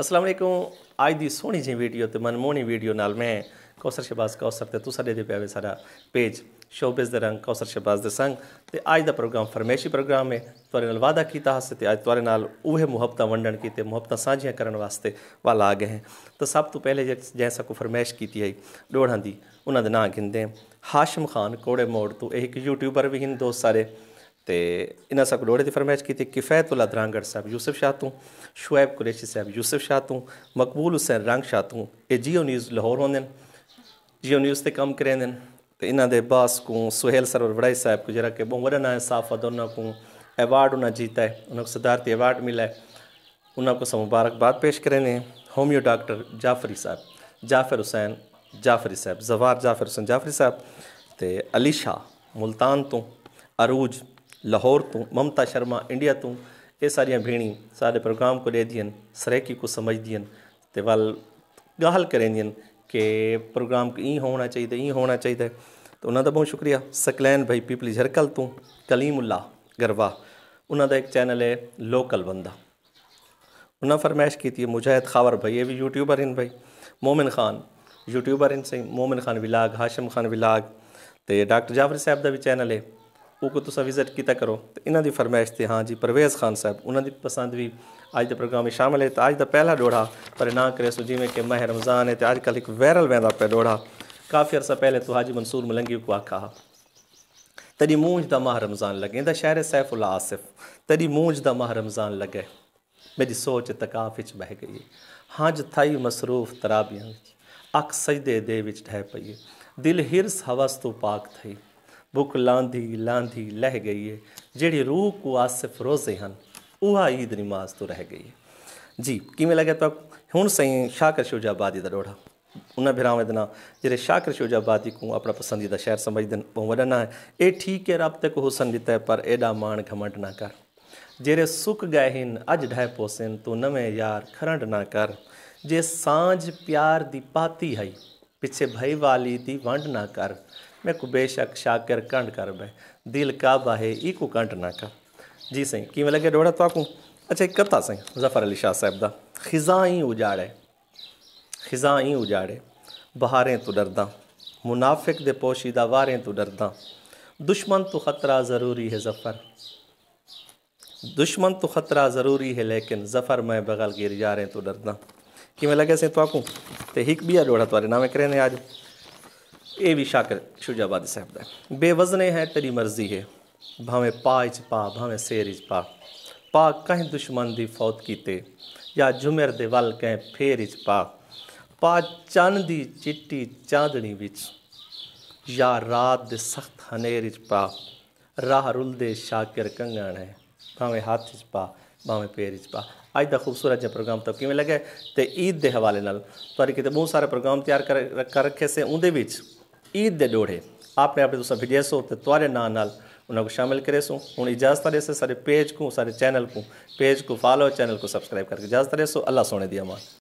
ਅਸਲਾਮ ਅਲੈਕੁਮ ਅੱਜ ਦੀ ਸੋਹਣੀ ਜਿਹੀ ਵੀਡੀਓ ਤੇ ਮਨਮੋਹਣੀ ਵੀਡੀਓ ਨਾਲ ਮੈਂ ਕੌਸਰ ਸ਼ਬਾਜ਼ ਕੌਸਰ ਤੇ ਤੁਸੀਂ ਦੇ ਪਿਆਵੇ ਸਾਡਾ ਪੇਜ ਸ਼ੋਬਿਜ਼ ਦੇ ਰੰਗ ਕੌਸਰ ਸ਼ਬਾਜ਼ ਦੇ ਸੰਗ ਤੇ ਅੱਜ ਦਾ ਪ੍ਰੋਗਰਾਮ ਫਰਮੇਸ਼ੀ ਪ੍ਰੋਗਰਾਮ ਹੈ ਤੁਹਾਡੇ ਨਾਲ ਵਾਦਾ ਕੀਤਾ ਹਸ ਤੇ ਅੱਜ ਤੁਹਾਡੇ ਨਾਲ ਉਹ ਮੁਹੱਬਤਾਂ ਵੰਡਣ ਕੀਤੇ ਮੁਹੱਬਤਾਂ ਸਾਂਝੀਆਂ ਕਰਨ ਵਾਸਤੇ ਵਾਲ ਆ ਗਏ ਹਨ ਤਾਂ ਸਭ ਤੋਂ ਪਹਿਲੇ ਜੈਸਾ ਕੋ ਫਰਮੇਸ਼ ਕੀਤੀ ਹੈ ਡੋੜਾਂ ਦੀ ਉਹਨਾਂ ਦੇ ਨਾਂ ਗਿੰਦੇ ਹਾਸ਼ਮ ਖਾਨ ਕੋੜੇ ਮੋੜ ਤੋਂ ਇਹ ਇੱਕ ਯੂਟਿਊਬਰ ਵੀ ਹਨ ਦੋਸਤ ਸਾਰੇ तो इन सब लोड़े की फरमाइश की किफ़ैत उल्ला दरानगढ़ साहब यूसुफ शाह तू शुएब कुरैशी साहब यूसुफ शाह तू मकबूल हुसैन रंग शाह तू जियो न्यूज़ लाहौर होंगे जियो न्यूज़ से कम करें दिन तो इन्होंने बास को सुहेल सरवर वड़ाई साहब को जरा कि बहुत वह ना साफत उन्होंने को अवार्ड उन्हें जीता है उन्होंने सिद्धार्थी अवार्ड मिला है उन्होंने को सब मुबारकबाद पेश करें होमियो डॉक्टर जाफरी साहब जाफिर हुसैन जाफरी साहब जवार जाफिर हुसैन जाफरी साहब तो अली शाह मुल्तान तो अरूज ਲਾਹੌਰ ਤੋਂ ਮਮਤਾ ਸ਼ਰਮਾ ਇੰਡੀਆ ਤੋਂ ਇਹ ਸਾਰੀਆਂ ਭੇਣੀ ਸਾਡੇ ਪ੍ਰੋਗਰਾਮ ਕੋ ਲੈਦੀਆਂ ਸਰੇਕੀ ਕੋ ਸਮਝਦੀਆਂ ਤੇ ਵੱਲ ਗਾਹਲ ਕਰੇਂਦੀਆਂ ਕਿ ਪ੍ਰੋਗਰਾਮ ਕੀ ਹੋਣਾ ਚਾਹੀਦਾ ਇਹ ਹੋਣਾ ਚਾਹੀਦਾ ਤੇ ਉਹਨਾਂ ਦਾ ਬਹੁਤ ਸ਼ੁਕਰੀਆ ਸਕਲੈਨ ਭਾਈ ਪੀਪਲ ਜ਼ਰਕਲ ਤੋਂ ਕਲੀਮੁੱਲਾ ਗਰਵਾ ਉਹਨਾਂ ਦਾ ਇੱਕ ਚੈਨਲ ਹੈ ਲੋਕਲ ਬੰਦਾ ਉਹਨਾਂ ਫਰਮਾਇਸ਼ ਕੀਤੀ ਹੈ ਮੁਜਾਹਿਦ ਖਾਵਰ ਭਾਈ ਇਹ ਵੀ ਯੂਟਿਊਬਰ ਹਨ ਭਾਈ ਮੋਮਨ ਖਾਨ ਯੂਟਿਊਬਰ ਹਨ ਸੇ ਮੋਮਨ ਖਾਨ ਵਿਲਾਗ ਹਾਸ਼ਮ ਖਾਨ ਵਿਲਾਗ ਤੇ ਡਾਕਟਰ ਜਾਫਰ ਸਾਹਿਬ ਦਾ ਵੀ ਚੈਨਲ ਹੈ ਉਹ ਕੋ ਤੁਸੀਂ ਵਿਜ਼ਿਟ ਕੀਤਾ ਕਰੋ ਤੇ ਇਹਨਾਂ ਦੀ ਫਰਮਾਇਸ਼ ਤੇ ਹਾਂ ਜੀ ਪਰਵੇਜ਼ ਖਾਨ ਸਾਹਿਬ ਉਹਨਾਂ ਦੀ ਪਸੰਦ ਵੀ ਅੱਜ ਦੇ ਪ੍ਰੋਗਰਾਮ ਵਿੱਚ ਸ਼ਾਮਲ ਹੈ ਤਾਂ ਅੱਜ ਦਾ ਪਹਿਲਾ ਡੋੜਾ ਪਰ ਨਾ ਕਰੇ ਸੋ ਜਿਵੇਂ ਕਿ ਮਹਿ ਰਮਜ਼ਾਨ ਹੈ ਤੇ ਅੱਜ ਕੱਲ ਇੱਕ ਵਾਇਰਲ ਵੈਂਦਾ ਪਿਆ ਡੋੜਾ ਕਾਫੀ ਅਰਸਾ ਪਹਿਲੇ ਤੋਂ ਹਾਜੀ ਮਨਸੂਰ ਮਲੰਗੀ ਕੋ ਆਖਾ ਤੇਰੀ ਮੂੰਜ ਦਾ ਮਹਿ ਰਮਜ਼ਾਨ ਲੱਗੇ ਦਾ ਸ਼ਾਇਰ ਸੈਫੁਲ ਆਸਿਫ ਤੇਰੀ ਮੂੰਜ ਦਾ ਮਹਿ ਰਮਜ਼ਾਨ ਲੱਗੇ ਮੇਰੀ ਸੋਚ ਤਕਾਫ ਵਿੱਚ ਬਹਿ ਗਈ ਹਾਂ ਥਾਈ ਮਸਰੂਫ ਤਰਾਬੀਆਂ ਵਿੱਚ ਅੱਖ ਸਜਦੇ ਦੇ ਵਿੱਚ ਠਹਿ ਪਈ ਦਿਲ ਹਿਰਸ ਹਵਸ ਤੋਂ ਪਾਕ ਥਈ ਬੁੱਕ लांधी लांधी लह गई है जिड़ी रूह ਕੋ आसिफ रोजे ਹਨ ਉਹ ਈਦ ਨਮਾਜ਼ ਤੋਂ ਰਹਿ ਗਈ ਏ ਜੀ ਕਿਵੇਂ ਲੱਗਿਆ ਤੁਹਾਨੂੰ ਹੁਣ ਸਹੀ ਸ਼ਾਕਰ ਸ਼ੋਜਾਬਾਦੀ ਦਾ ਡੋੜਾ उन भिराव दना जे शाकिर शोजाबादी को अपना पसंदीदा शहर समझदन वो है ना ठीक है रब तक हुसन जी तय पर एडा माण घमंड ना कर जेरे सुख गए हिन अज ढाए पोसिन तो नवे यार खरंड ना कर जे सांझ प्यार दी पाती हई पिछे भई वाली दी वंड ना कर मैं को बेशक शाकर कंड कर बह दिल का बाहे ई को कंड ना कर जी सही कि लगे डोड़ा तो अच्छा एक कता सही जफर अली शाह साहब का खिजा ही उजाड़े खिजा ही उजाड़े बहारें तो डरदा मुनाफिक दे पोशीदा वारें तो डरदा दुश्मन तो ख़तरा ज़रूरी है ज़फ़र दुश्मन तो ख़तरा ज़रूरी है लेकिन ज़फ़र मैं बगल गिर जा रहे तो डरदा किमें लगे सही तो आकूँ तो एक भी आ जोड़ा तुरे नाम करें आज ए वी शाकर शुजाबादी साहब का बेवजने है तेरी मर्जी है भावें पा इच पा भावें शेर इच पा पा कहीं दुश्मन दी फौत कीते या जुमेर दे वल कहें फेर इच पा पा चन दी चिट्टी चांदनी विच या रात दे सख्त हनेर इच पा राह रुलदे शाकिर कंगण है भावें हाथ इच पा भावें पैर इच पा ਅੱਜ ਦਾ ਖੂਬਸੂਰਤ ਜਿਹਾ ਪ੍ਰੋਗਰਾਮ ਤਾਂ ਕਿਵੇਂ ਲੱਗਾ ਤੇ ਈਦ ਦੇ ਹਵਾਲੇ ਨਾਲ ਤੁਹਾਡੇ ਕਿਤੇ ਬਹੁਤ ਸਾਰੇ ਪ੍ਰੋਗਰਾਮ ਤਿਆਰ ਕਰ ਰੱਖੇ ਸੇ ਉਹਦੇ ਵਿੱਚ ਈਦ ਦੇ ਲੋੜੇ ਆਪਣੇ ਆਪਣੇ ਦੋਸਤਾਂ ਵੀਡੀਓ ਸੋ ਤੇ ਤੁਹਾਡੇ ਨਾਂ ਨਾਲ ਉਹਨਾਂ ਨੂੰ ਸ਼ਾਮਿਲ ਕਰੇ ਸੋ ਹੁਣ ਇਜਾਜ਼ਤ ਦੇ ਸਾਰੇ ਪੇਜ ਕੋ ਸਾਰੇ ਚੈਨਲ ਕੋ ਪੇਜ ਕੋ ਫਾਲੋ ਚੈਨਲ ਕੋ ਸਬਸਕ੍ਰਾਈਬ ਕਰਕੇ ਇਜਾਜ਼ਤ ਦੇ ਸੋ ਅੱਲਾ ਸੋਨੇ ਦੀ ਅਮਾਨ